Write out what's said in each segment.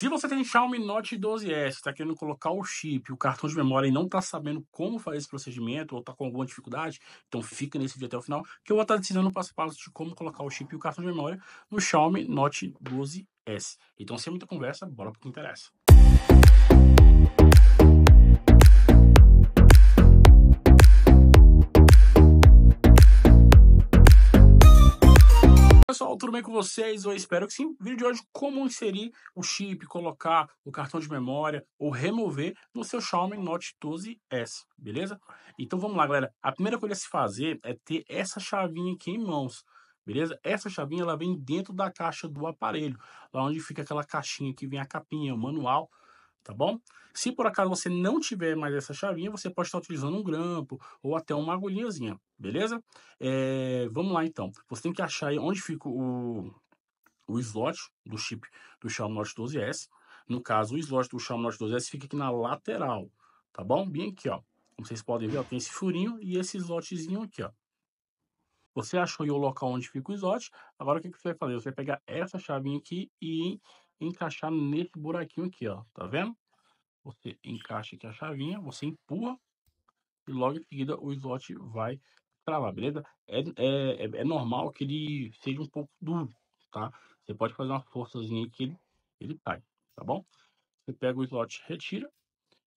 Se você tem Xiaomi Note 12S, está querendo colocar o chip, o cartão de memória e não está sabendo como fazer esse procedimento ou está com alguma dificuldade, então fica nesse vídeo até o final, que eu vou estar ensinando passo a passo de como colocar o chip e o cartão de memória no Xiaomi Note 12S. Então, sem muita conversa, bora para o que interessa. tudo bem com vocês? Eu espero que sim. vídeo de hoje como inserir o chip, colocar o cartão de memória ou remover no seu Xiaomi Note 12S, beleza? Então vamos lá, galera. A primeira coisa a se fazer é ter essa chavinha aqui em mãos. Beleza? Essa chavinha ela vem dentro da caixa do aparelho, lá onde fica aquela caixinha que vem a capinha, o manual tá bom? Se por acaso você não tiver mais essa chavinha, você pode estar utilizando um grampo ou até uma agulhinhazinha, beleza? É, vamos lá então. Você tem que achar aí onde fica o, o slot do chip do Xiaomi Note 12S. No caso, o slot do Xiaomi Note 12S fica aqui na lateral, tá bom? Bem aqui, ó. Como vocês podem ver, ó, tem esse furinho e esse slotzinho aqui, ó. Você achou o local onde fica o slot, agora o que, que você vai fazer? Você vai pegar essa chavinha aqui e encaixar nesse buraquinho aqui, ó. Tá vendo? Você encaixa aqui a chavinha, você empurra e logo em seguida o slot vai travar, beleza? É, é, é normal que ele seja um pouco duro, tá? Você pode fazer uma forçazinha que ele, ele cai, tá bom? Você pega o slot, retira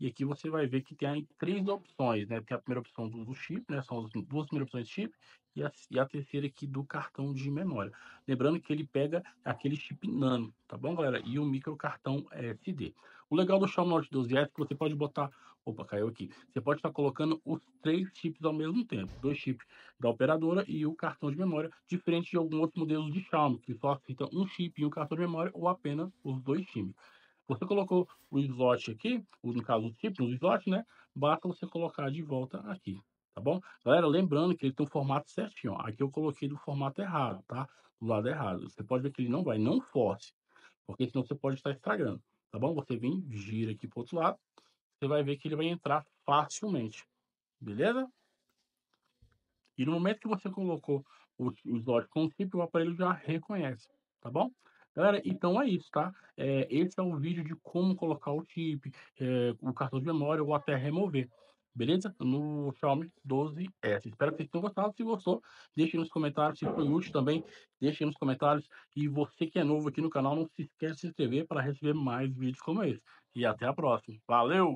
e aqui você vai ver que tem três opções, né? Tem a primeira opção do, do chip, né? São as duas primeiras opções de chip e a, e a, terceira aqui do cartão de memória. Lembrando que ele pega aquele chip nano, tá bom, galera? E o micro cartão SD. O legal do Xiaomi Note 12S é que você pode botar... Opa, caiu aqui. Você pode estar colocando os três chips ao mesmo tempo. Dois chips da operadora e o cartão de memória, diferente de alguns outros modelos de Xiaomi, que só aceita um chip e um cartão de memória ou apenas os dois chips. Você colocou o slot aqui, no caso o chip, no slot, né? Basta você colocar de volta aqui, tá bom? Galera, lembrando que ele tem um formato certinho, ó. Aqui eu coloquei do formato errado, tá? Do lado errado. Você pode ver que ele não vai, não force, porque senão você pode estar estragando, tá bom? Você vem, gira aqui pro outro lado, você vai ver que ele vai entrar facilmente, beleza? E no momento que você colocou o slot com o chip, tipo, o aparelho já reconhece, tá bom? Galera, então é isso, tá? É, esse é o vídeo de como colocar o chip, é, o cartão de memória ou até remover. Beleza? No Xiaomi 12S. Espero que vocês tenham gostado. Se gostou, deixe nos comentários. Se foi útil também, deixe nos comentários. E você que é novo aqui no canal, não se esqueça de se inscrever para receber mais vídeos como esse. E até a próxima. Valeu!